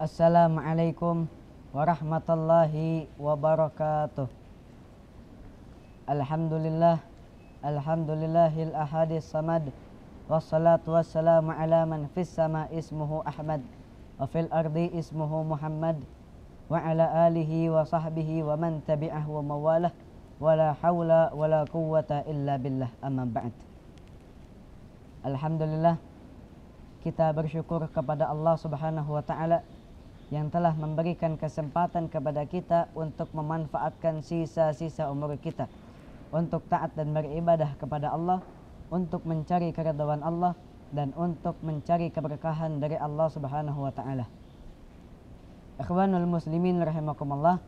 Assalamualaikum warahmatullahi wabarakatuh. Alhamdulillah, alhamdulillahil ahadis samad. Wassalatu wassalamu ala man fis sama ismuhu Ahmad wa fil ardi ismuhu Muhammad wa ala alihi wa sahbihi wa man tabi'ahu wa mawalah wa la hawla wa la quwwata illa billah amma ba'd. Alhamdulillah kita bersyukur kepada Allah Subhanahu wa taala yang telah memberikan kesempatan kepada kita untuk memanfaatkan sisa-sisa umur kita untuk taat dan beribadah kepada Allah, untuk mencari keridhaan Allah dan untuk mencari keberkahan dari Allah Subhanahu wa taala. Ikhwanul muslimin rahimakumullah.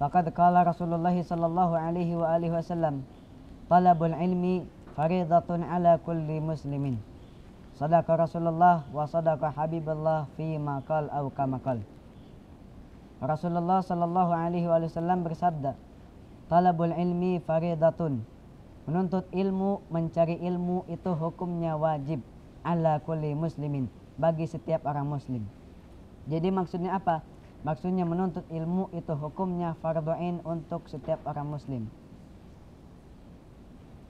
Faqad qala Rasulullah sallallahu alaihi wa alihi wasallam, "Talabul ilmi fardhatun ala kulli muslimin." Sadaqa Rasulullah wa sadaqa Habibullah fi makal aw kamakal. Rasulullah sallallahu alaihi wasallam bersabda, "Talabul ilmi faridatun." Menuntut ilmu, mencari ilmu itu hukumnya wajib ala kulli muslimin bagi setiap orang muslim. Jadi maksudnya apa? Maksudnya menuntut ilmu itu hukumnya fardu'in untuk setiap orang muslim.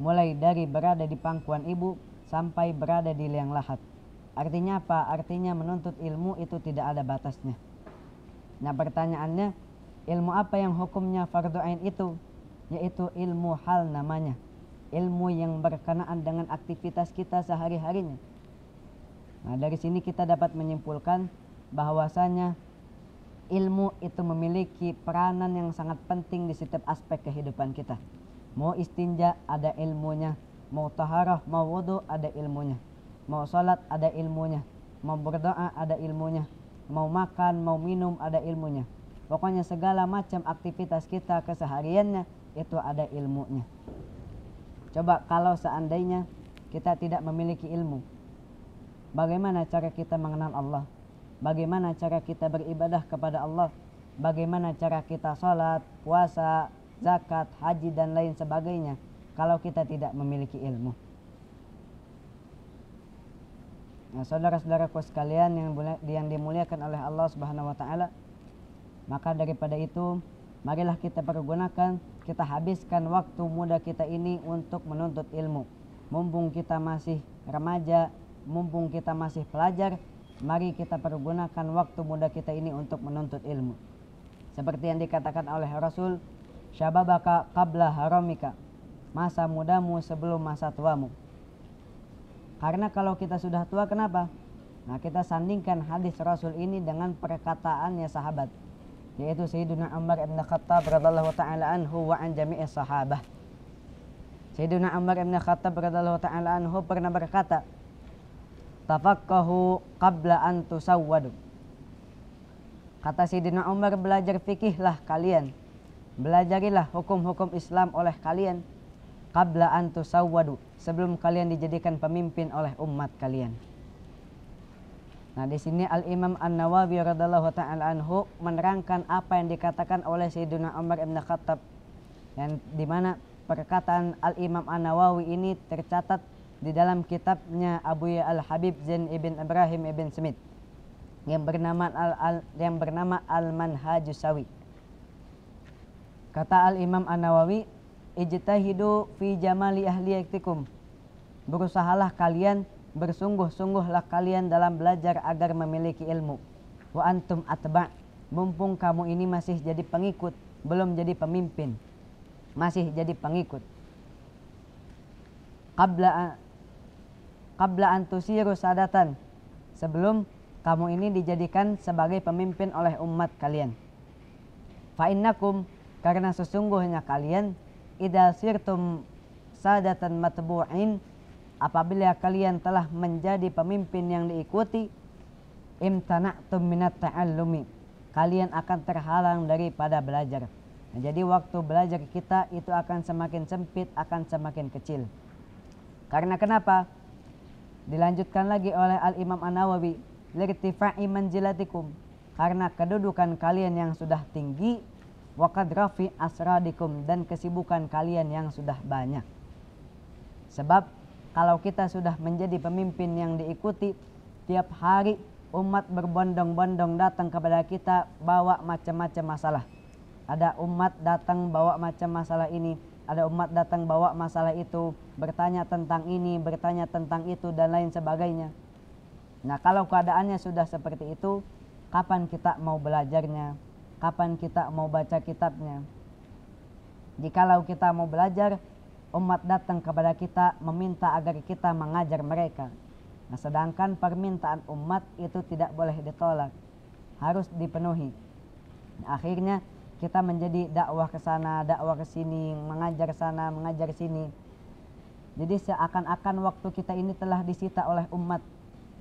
Mulai dari berada di pangkuan ibu, sampai berada di liang lahat. Artinya apa? Artinya menuntut ilmu itu tidak ada batasnya. Nah pertanyaannya, ilmu apa yang hukumnya fardu ain itu? Yaitu ilmu hal namanya. Ilmu yang berkenaan dengan aktivitas kita sehari-harinya. Nah dari sini kita dapat menyimpulkan bahwasanya ilmu itu memiliki peranan yang sangat penting di setiap aspek kehidupan kita. Mau istinja ada ilmunya, mau taharah mau wudhu ada ilmunya mau sholat ada ilmunya mau berdoa ada ilmunya mau makan mau minum ada ilmunya pokoknya segala macam aktivitas kita kesehariannya itu ada ilmunya coba kalau seandainya kita tidak memiliki ilmu bagaimana cara kita mengenal Allah bagaimana cara kita beribadah kepada Allah bagaimana cara kita sholat puasa zakat haji dan lain sebagainya kalau kita tidak memiliki ilmu. Nah, saudara-saudaraku sekalian yang yang dimuliakan oleh Allah Subhanahu wa taala, maka daripada itu marilah kita pergunakan, kita habiskan waktu muda kita ini untuk menuntut ilmu. Mumpung kita masih remaja, mumpung kita masih pelajar, mari kita pergunakan waktu muda kita ini untuk menuntut ilmu. Seperti yang dikatakan oleh Rasul, syababaka qabla haramika masa mudamu sebelum masa tuamu. Karena kalau kita sudah tua kenapa? Nah kita sandingkan hadis Rasul ini dengan perkataannya sahabat. Yaitu Sayyiduna Umar ibn Khattab radallahu ta'ala anhu wa an jami'i sahabah. Sayyiduna Umar ibn Khattab radallahu ta'ala anhu pernah berkata, Tafakkahu qabla an tusawwadu. Kata Sayyidina Umar, belajar fikihlah kalian. Belajarilah hukum-hukum Islam oleh kalian qabla an tusawwadu sebelum kalian dijadikan pemimpin oleh umat kalian. Nah, di sini Al Imam An-Nawawi radhiyallahu taala anhu menerangkan apa yang dikatakan oleh Sayyidina Umar bin Khattab yang di mana perkataan Al Imam An-Nawawi ini tercatat di dalam kitabnya Abu Ya Al Habib Zain ibn Ibrahim ibn Smith yang bernama Al, -Al yang bernama Al Manhajus Sawi. Kata Al Imam An-Nawawi ijtahidu fi jamali ahli yaktikum. Berusahalah kalian, bersungguh-sungguhlah kalian dalam belajar agar memiliki ilmu. Wa antum atba, mumpung kamu ini masih jadi pengikut, belum jadi pemimpin. Masih jadi pengikut. Qabla qabla antusiru sadatan. Sebelum kamu ini dijadikan sebagai pemimpin oleh umat kalian. Fa innakum karena sesungguhnya kalian Ida sirtum sadatan matbu'in apabila kalian telah menjadi pemimpin yang diikuti imtana'tum minat ta'allumi kalian akan terhalang daripada belajar nah, jadi waktu belajar kita itu akan semakin sempit akan semakin kecil karena kenapa dilanjutkan lagi oleh al-imam an-nawawi lirtifa'i manjilatikum karena kedudukan kalian yang sudah tinggi Wakadrafi asradikum dan kesibukan kalian yang sudah banyak. Sebab kalau kita sudah menjadi pemimpin yang diikuti, tiap hari umat berbondong-bondong datang kepada kita bawa macam-macam masalah. Ada umat datang bawa macam masalah ini, ada umat datang bawa masalah itu, bertanya tentang ini, bertanya tentang itu, dan lain sebagainya. Nah kalau keadaannya sudah seperti itu, kapan kita mau belajarnya? kapan kita mau baca kitabnya. Jikalau kita mau belajar, umat datang kepada kita meminta agar kita mengajar mereka. Nah, sedangkan permintaan umat itu tidak boleh ditolak, harus dipenuhi. Nah, akhirnya kita menjadi dakwah ke sana, dakwah ke sini, mengajar sana, mengajar sini. Jadi seakan-akan waktu kita ini telah disita oleh umat,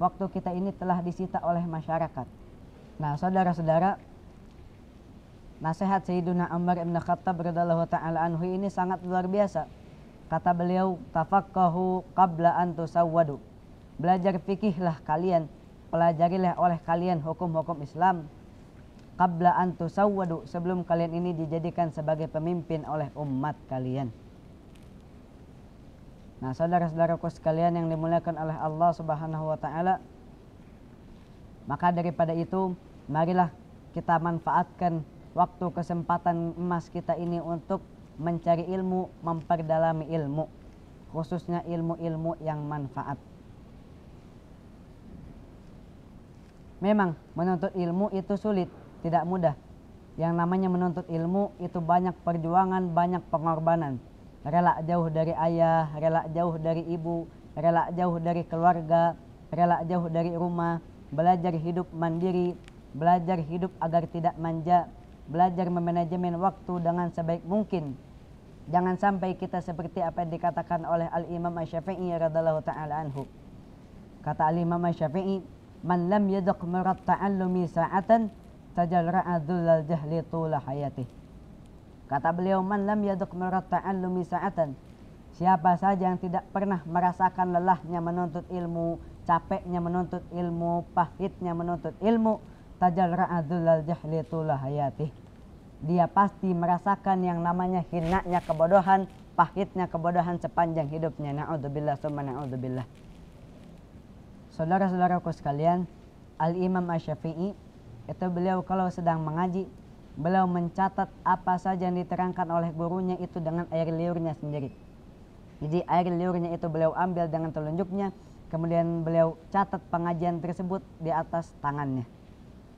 waktu kita ini telah disita oleh masyarakat. Nah, saudara-saudara, Nasihat Sayyiduna Umar Ibn Khattab radhiyallahu taala anhu ini sangat luar biasa. Kata beliau, tafakkahu qabla an tusawwadu." Belajar fikihlah kalian, pelajarilah oleh kalian hukum-hukum Islam qabla an tusawwadu sebelum kalian ini dijadikan sebagai pemimpin oleh umat kalian. Nah, saudara-saudaraku sekalian yang dimuliakan oleh Allah Subhanahu wa taala, maka daripada itu marilah kita manfaatkan waktu kesempatan emas kita ini untuk mencari ilmu, memperdalam ilmu, khususnya ilmu-ilmu yang manfaat. Memang menuntut ilmu itu sulit, tidak mudah. Yang namanya menuntut ilmu itu banyak perjuangan, banyak pengorbanan. Rela jauh dari ayah, rela jauh dari ibu, rela jauh dari keluarga, rela jauh dari rumah, belajar hidup mandiri, belajar hidup agar tidak manja, belajar memanajemen waktu dengan sebaik mungkin. Jangan sampai kita seperti apa yang dikatakan oleh Al-Imam Asy-Syafi'i radhiyallahu taala anhu. Kata Al-Imam Asy-Syafi'i, "Man lam yadq marat ta'allumi sa'atan tajalra'a dhullal jahli tula hayatih." Kata beliau, "Man lam yadq marat ta'allumi sa'atan" Siapa saja yang tidak pernah merasakan lelahnya menuntut ilmu, capeknya menuntut ilmu, pahitnya menuntut ilmu, tajal ra'adul jahli tulah hayati. Dia pasti merasakan yang namanya hinanya kebodohan, pahitnya kebodohan sepanjang hidupnya. Na'udzubillah summa na'udzubillah. Saudara-saudaraku sekalian, Al-Imam Asyafi'i itu beliau kalau sedang mengaji, beliau mencatat apa saja yang diterangkan oleh gurunya itu dengan air liurnya sendiri. Jadi air liurnya itu beliau ambil dengan telunjuknya, kemudian beliau catat pengajian tersebut di atas tangannya.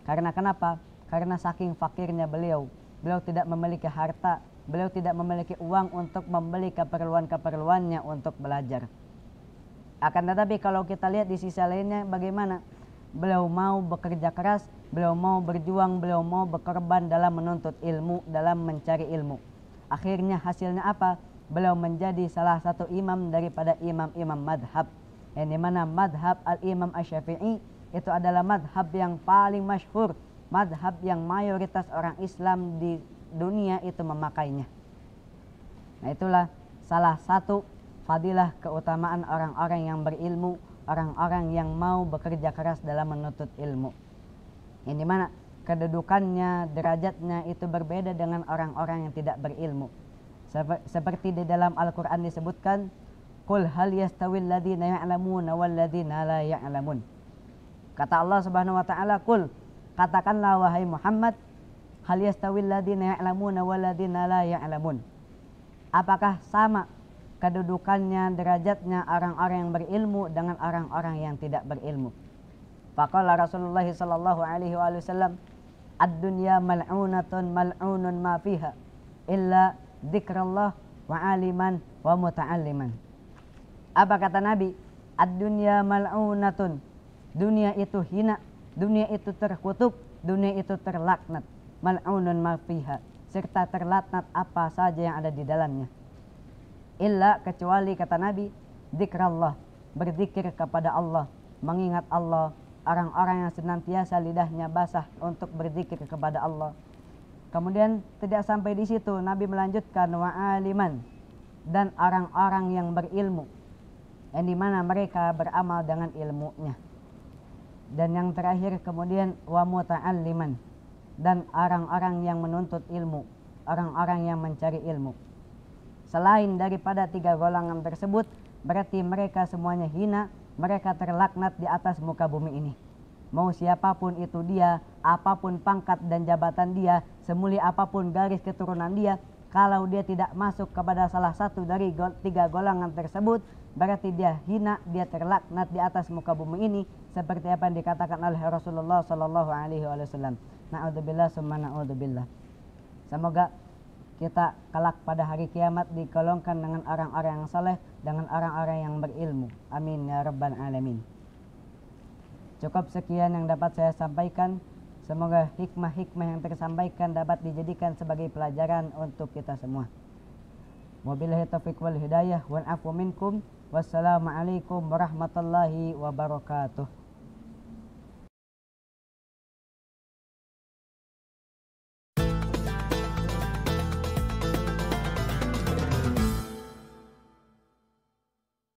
Karena kenapa? Karena saking fakirnya beliau, beliau tidak memiliki harta, beliau tidak memiliki uang untuk membeli keperluan-keperluannya untuk belajar. Akan tetapi kalau kita lihat di sisi lainnya bagaimana? Beliau mau bekerja keras, beliau mau berjuang, beliau mau berkorban dalam menuntut ilmu, dalam mencari ilmu. Akhirnya hasilnya apa? Beliau menjadi salah satu imam daripada imam-imam madhab. Yang dimana madhab al-imam asyafi'i itu adalah madhab yang paling masyhur, madhab yang mayoritas orang Islam di dunia itu memakainya. Nah itulah salah satu fadilah keutamaan orang-orang yang berilmu, orang-orang yang mau bekerja keras dalam menuntut ilmu. Ini mana kedudukannya, derajatnya itu berbeda dengan orang-orang yang tidak berilmu. Seperti di dalam Al-Quran disebutkan, Qul hal yastawil ladhina ya'lamuna wal ladhina la ya'lamun. Ya Kata Allah Subhanahu wa taala, "Qul katakanlah wahai Muhammad, hal yastawil ladina ya'lamuna wal ladina la ya'lamun." Apakah sama kedudukannya, derajatnya orang-orang yang berilmu dengan orang-orang yang tidak berilmu? Faqala Rasulullah sallallahu alaihi wasallam, "Ad-dunya mal'unatun mal'unun ma fiha illa dzikrullah wa aliman wa muta'alliman." Apa kata Nabi? Ad-dunya mal'unatun Dunia itu hina, dunia itu terkutuk, dunia itu terlaknat. Mal'unun mafiha, serta terlaknat apa saja yang ada di dalamnya. Illa kecuali kata Nabi, zikrallah, berzikir kepada Allah, mengingat Allah, orang-orang yang senantiasa lidahnya basah untuk berzikir kepada Allah. Kemudian tidak sampai di situ, Nabi melanjutkan wa'aliman dan orang-orang yang berilmu yang dimana mereka beramal dengan ilmunya dan yang terakhir kemudian wa muta'alliman dan orang-orang yang menuntut ilmu, orang-orang yang mencari ilmu. Selain daripada tiga golongan tersebut, berarti mereka semuanya hina, mereka terlaknat di atas muka bumi ini. Mau siapapun itu dia, apapun pangkat dan jabatan dia, semulia apapun garis keturunan dia, kalau dia tidak masuk kepada salah satu dari gol, tiga golongan tersebut, berarti dia hina, dia terlaknat di atas muka bumi ini seperti apa yang dikatakan oleh Rasulullah Shallallahu Alaihi Wasallam. Naudzubillah, summa naudzubillah. Semoga kita kelak pada hari kiamat dikolongkan dengan orang-orang yang soleh, dengan orang-orang yang berilmu. Amin ya rabbal alamin. Cukup sekian yang dapat saya sampaikan. Semoga hikmah-hikmah yang tersampaikan dapat dijadikan sebagai pelajaran untuk kita semua. Wabillahi taufiq wal hidayah wal afu minkum. Wassalamualaikum warahmatullahi wabarakatuh.